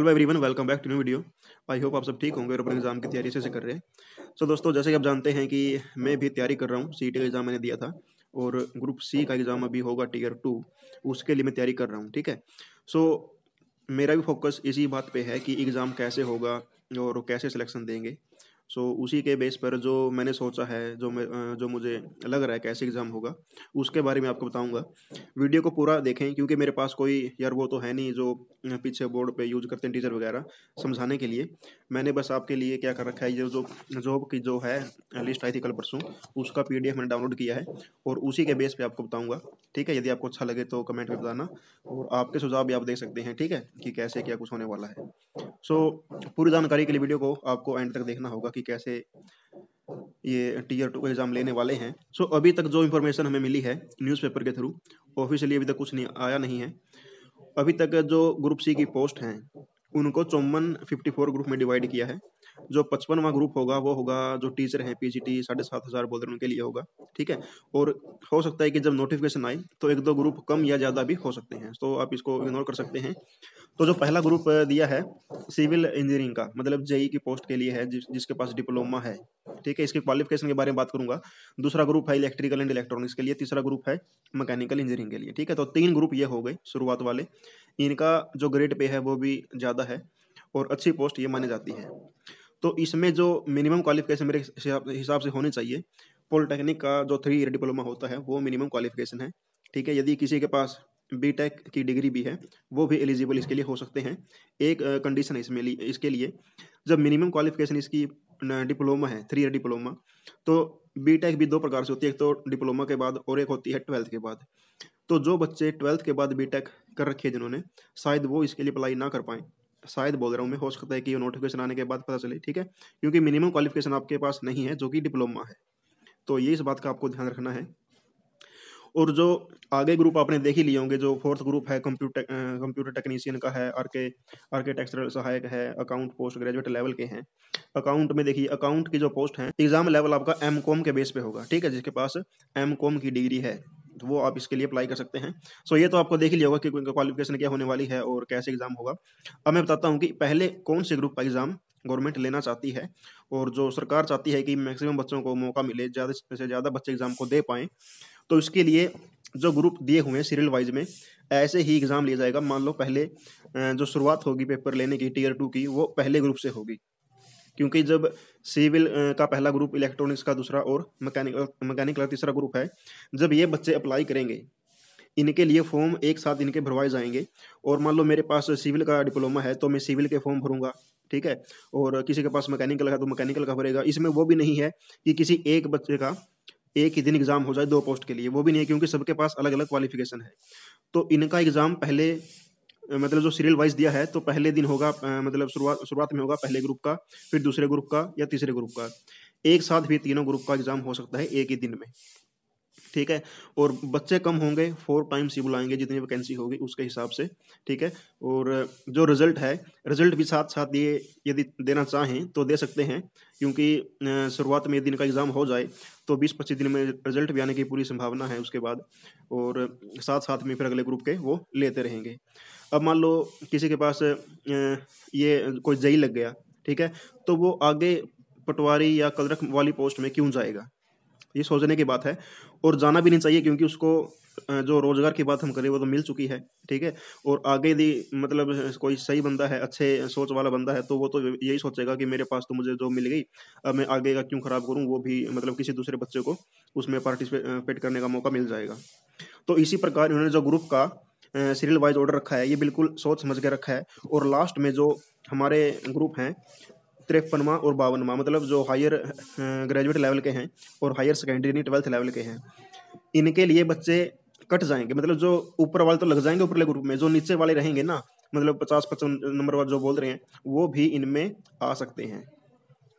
hello everyone welcome back to new video I hope आप सब ठीक होंगे और अपने एग्जाम की तैयारी से से कर रहे हैं सो so, दोस्तों जैसे कि आप जानते हैं कि मैं भी तैयारी कर रहा हूँ सी का एग्ज़ाम मैंने दिया था और ग्रुप सी का एग्ज़ाम अभी होगा टीयर टू उसके लिए मैं तैयारी कर रहा हूँ ठीक है सो so, मेरा भी फोकस इसी बात पर है कि एग्ज़ाम कैसे होगा और कैसे सिलेक्शन देंगे सो so, उसी के बेस पर जो मैंने सोचा है जो मैं जो मुझे लग रहा है कैसे एग्ज़ाम होगा उसके बारे में आपको बताऊंगा वीडियो को पूरा देखें क्योंकि मेरे पास कोई यार वो तो है नहीं जो पीछे बोर्ड पे यूज करते हैं टीचर वगैरह समझाने के लिए मैंने बस आपके लिए क्या कर रखा है ये जो जॉब की जो है लिस्ट आई थी कल परसों उसका पी मैंने डाउनलोड किया है और उसी के बेस पर आपको बताऊँगा ठीक है यदि आपको अच्छा लगे तो कमेंट में बताना और आपके सुझाव भी आप देख सकते हैं ठीक है कि कैसे क्या कुछ होने वाला है सो पूरी जानकारी के लिए वीडियो को आपको एंड तक देखना होगा कि कैसे ये टीयर टू का एग्ज़ाम लेने वाले हैं सो so, अभी तक जो इन्फॉर्मेशन हमें मिली है न्यूज़पेपर के थ्रू ऑफिशियली अभी तक कुछ नहीं आया नहीं है अभी तक जो ग्रुप सी की पोस्ट हैं उनको चौवन फिफ्टी फोर ग्रुप में डिवाइड किया है जो पचपनवा ग्रुप होगा वो होगा जो टीचर हैं पी जी टी साढ़े सात हज़ार बोल रहे उनके लिए होगा ठीक है और हो सकता है कि जब नोटिफिकेशन आए तो एक दो ग्रुप कम या ज़्यादा भी हो सकते हैं तो आप इसको इग्नोर कर सकते हैं तो जो पहला ग्रुप दिया है सिविल इंजीनियरिंग का मतलब जेई e की पोस्ट के लिए है जिस, जिसके पास डिप्लोमा है ठीक है इसके क्वालिफिकेशन के बारे में बात करूंगा दूसरा ग्रुप है इलेक्ट्रिकल एंड इलेक्ट्रॉनिक्स के लिए तीसरा ग्रुप है मैकेनिकल इंजीनियरिंग के लिए ठीक है तो तीन ग्रुप ये हो गए शुरुआत वाले इनका जो ग्रेड पे है वो भी ज़्यादा है और अच्छी पोस्ट ये मानी जाती है तो इसमें जो मिनिमम क्वालिफिकेशन मेरे हिसाब से होने चाहिए पॉलिटेक्निक का जो थ्री ईयर डिप्लोमा होता है वो मिनिमम क्वालिफिकेशन है ठीक है यदि किसी के पास बी टेक की डिग्री भी है वो भी एलिजिबल इसके लिए हो सकते हैं एक कंडीशन है इसमें इसके लिए जब मिनिमम क्वालिफिकेशन इसकी डिप्लोमा है थ्री ईयर डिप्लोमा तो बी टेक भी दो प्रकार से होती है एक तो डिप्लोमा के बाद और एक होती है ट्वेल्थ के बाद तो जो बच्चे ट्वेल्थ के बाद बी टेक कर रखे जिन्होंने शायद वो इसके लिए अप्लाई ना कर पाएँ शायद बोल रहा हूँ मैं हो सकता है कि ये नोटिफिकेशन आने के बाद पता चले ठीक है क्योंकि मिनिमम क्वालिफिकेशन आपके पास नहीं है जो कि डिप्लोमा है तो ये इस बात का आपको ध्यान रखना है और जो आगे ग्रुप आपने देख ही लिए होंगे जो फोर्थ ग्रुप है कंप्यूटर कंप्यूटर टेक्नीशियन का है आरके आर्किटेक्चरल सहायक है अकाउंट पोस्ट ग्रेजुएट लेवल के हैं अकाउंट में देखिए अकाउंट की जो पोस्ट है एग्जाम लेवल आपका एम के बेस पे होगा ठीक है जिसके पास एम की डिग्री है तो वो आप इसके लिए अप्लाई कर सकते हैं सो so, ये तो आपको देख लिया होगा कि उनका क्वालिफिकेशन क्या होने वाली है और कैसे एग्जाम होगा अब मैं बताता हूँ कि पहले कौन से ग्रुप का एग्जाम गवर्नमेंट लेना चाहती है और जो सरकार चाहती है कि मैक्सिमम बच्चों को मौका मिले ज़्यादा से ज़्यादा बच्चे एग्जाम को दे पाएँ तो इसके लिए जो ग्रुप दिए हुए हैं सीरियल वाइज में ऐसे ही एग्ज़ाम लिया जाएगा मान लो पहले जो शुरुआत होगी पेपर लेने की टीयर टू की वो पहले ग्रुप से होगी क्योंकि जब सिविल का पहला ग्रुप इलेक्ट्रॉनिक्स का दूसरा और मैकेनिकल मैकेनिकल का तीसरा ग्रुप है जब ये बच्चे अप्लाई करेंगे इनके लिए फॉर्म एक साथ इनके भरवाए जाएंगे और मान लो मेरे पास सिविल का डिप्लोमा है तो मैं सिविल के फॉर्म भरूंगा ठीक है और किसी के पास मैकेनिकल का तो मैकेनिकल का भरेगा इसमें वो भी नहीं है कि किसी एक बच्चे का एक ही दिन एग्जाम हो जाए दो पोस्ट के लिए वो भी नहीं है क्योंकि सबके पास अलग अलग क्वालिफिकेशन है तो इनका एग्जाम पहले मतलब जो सीरियल वाइज दिया है तो पहले दिन होगा मतलब शुरुआत शुरुआत में होगा पहले ग्रुप का फिर दूसरे ग्रुप का या तीसरे ग्रुप का एक साथ भी तीनों ग्रुप का एग्जाम हो सकता है एक ही दिन में ठीक है और बच्चे कम होंगे फोर टाइम्स ही बुलाएंगे जितनी वैकेंसी होगी उसके हिसाब से ठीक है और जो रिजल्ट है रिजल्ट भी साथ साथ ये यदि देना चाहें तो दे सकते हैं क्योंकि शुरुआत में यदि इनका एग्ज़ाम हो जाए तो 20-25 दिन में रिजल्ट भी आने की पूरी संभावना है उसके बाद और साथ साथ में फिर अगले ग्रुप के वो लेते रहेंगे अब मान लो किसी के पास ये कोई जई लग गया ठीक है तो वो आगे पटवारी या कलरक वाली पोस्ट में क्यों जाएगा ये सोचने की बात है और जाना भी नहीं चाहिए क्योंकि उसको जो रोज़गार की बात हम करें वो तो मिल चुकी है ठीक है और आगे भी मतलब कोई सही बंदा है अच्छे सोच वाला बंदा है तो वो तो यही सोचेगा कि मेरे पास तो मुझे जॉब मिल गई अब मैं आगे का क्यों ख़राब करूँ वो भी मतलब किसी दूसरे बच्चे को उसमें पार्टिसिपेट करने का मौका मिल जाएगा तो इसी प्रकार इन्होंने जो ग्रुप का सीरियल वाइज ऑर्डर रखा है ये बिल्कुल सोच समझ के रखा है और लास्ट में जो हमारे ग्रुप हैं तिरपनवा और बावनवा मतलब जो हायर ग्रेजुएट लेवल के हैं और हायर सेकेंडरी यानी ट्वेल्थ लेवल के हैं इनके लिए बच्चे कट जाएंगे मतलब जो ऊपर वाले तो लग जाएंगे ऊपरले ग्रुप में जो नीचे वाले रहेंगे ना मतलब पचास पचपन नंबर वाले जो बोल रहे हैं वो भी इनमें आ सकते हैं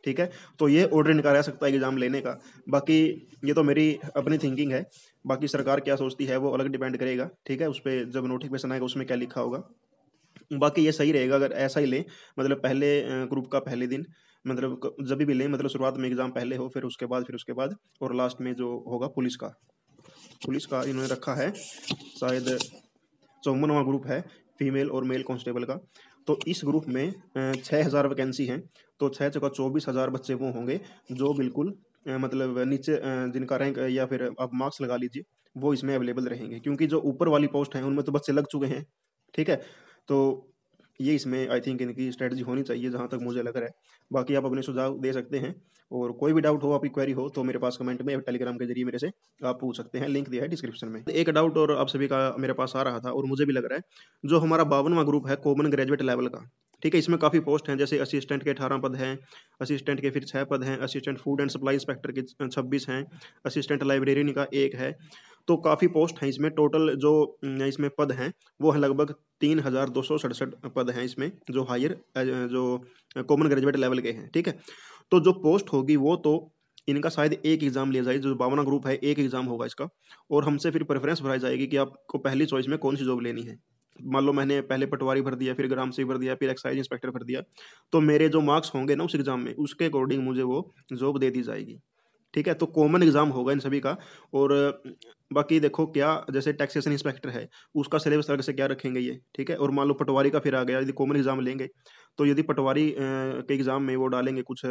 ठीक है तो ये ऑर्डर इनका रह सकता है एग्ज़ाम लेने का बाकी ये तो मेरी अपनी थिंकिंग है बाकी सरकार क्या सोचती है वो अलग डिपेंड करेगा ठीक है उस पर जब नोटिफिकेशन आएगा उसमें क्या लिखा होगा बाकी ये सही रहेगा अगर ऐसा ही लें मतलब पहले ग्रुप का पहले दिन मतलब जब भी लें मतलब शुरुआत में एग्ज़ाम पहले हो फिर उसके बाद फिर उसके बाद और लास्ट में जो होगा पुलिस का पुलिस का इन्होंने रखा है शायद चौवनवा ग्रुप है फीमेल और मेल कांस्टेबल का तो इस ग्रुप में छः हज़ार वैकेंसी हैं तो छः जगह चौबीस हज़ार बच्चे वो होंगे जो बिल्कुल मतलब नीचे जिनका रैंक या फिर आप मार्क्स लगा लीजिए वो इसमें अवेलेबल रहेंगे क्योंकि जो ऊपर वाली पोस्ट हैं उनमें तो बच्चे लग चुके हैं ठीक है तो ये इसमें आई थिंक इनकी स्ट्रेटजी होनी चाहिए जहाँ तक मुझे लग रहा है बाकी आप अपने सुझाव दे सकते हैं और कोई भी डाउट हो आपकी क्वेरी हो तो मेरे पास कमेंट में टेलीग्राम के जरिए मेरे से आप पूछ सकते हैं लिंक दिया है डिस्क्रिप्शन में एक डाउट और आप सभी का मेरे पास आ रहा था और मुझे भी लग रहा है जो हमारा बावनवा ग्रुप है कॉमन ग्रेजुएट लेवल का ठीक है इसमें काफ़ी पोस्ट हैं जैसे असिस्टेंट के अठारह पद हैं असिस्टेंट के फिर छः पद हैं assistant food and supply inspector के छब्बीस हैं असिस्टेंट लाइब्रेरियन का एक है तो काफ़ी पोस्ट हैं इसमें टोटल जो इसमें पद हैं वो है लगभग तीन हज़ार दो सौ सड़सठ पद हैं इसमें जो हायर जो कॉमन ग्रेजुएट लेवल के हैं ठीक है तो जो पोस्ट होगी वो तो इनका शायद एक एग्ज़ाम लिया जाएगी जो बावना ग्रुप है एक एग्ज़ाम होगा इसका और हमसे फिर प्रेफरेंस भराई जाएगी कि आपको पहली चॉइस में कौन सी जॉब लेनी है मान लो मैंने पहले पटवारी भर दिया फिर ग्राम सेवक भर दिया फिर एक्साइज इंस्पेक्टर भर दिया तो मेरे जो मार्क्स होंगे ना उस एग्ज़ाम में उसके अकॉर्डिंग मुझे वो जॉब दे दी जाएगी ठीक है तो कॉमन एग्जाम होगा इन सभी का और बाकी देखो क्या जैसे टैक्सेशन इंस्पेक्टर है उसका सिलेबस अलग से क्या रखेंगे ये ठीक है और मान लो पटवारी का फिर आ गया यदि कॉमन एग्जाम लेंगे तो यदि पटवारी के एग्जाम में वो डालेंगे कुछ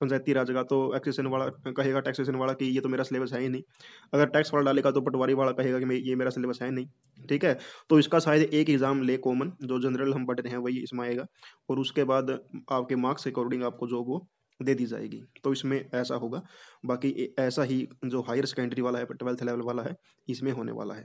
पंचायती राज का तो एक्सेशन वाला कहेगा टैक्सेशन वाला कि ये तो मेरा सिलेबस है ही नहीं अगर टैक्स वाला डालेगा तो पटवारी वाला कहेगा कि ये मेरा सिलेबस है नहीं ठीक है तो इसका शायद एक एग्जाम ले कॉमन जो जनरल हम पढ़ रहे हैं वही इसमें आएगा और उसके बाद आपके मार्क्स अकॉर्डिंग आपको जॉब वो दे दी जाएगी तो इसमें ऐसा होगा बाकी ऐसा ही जो हायर सेकेंडरी वाला है ट्वेल्थ लेवल वाला है इसमें होने वाला है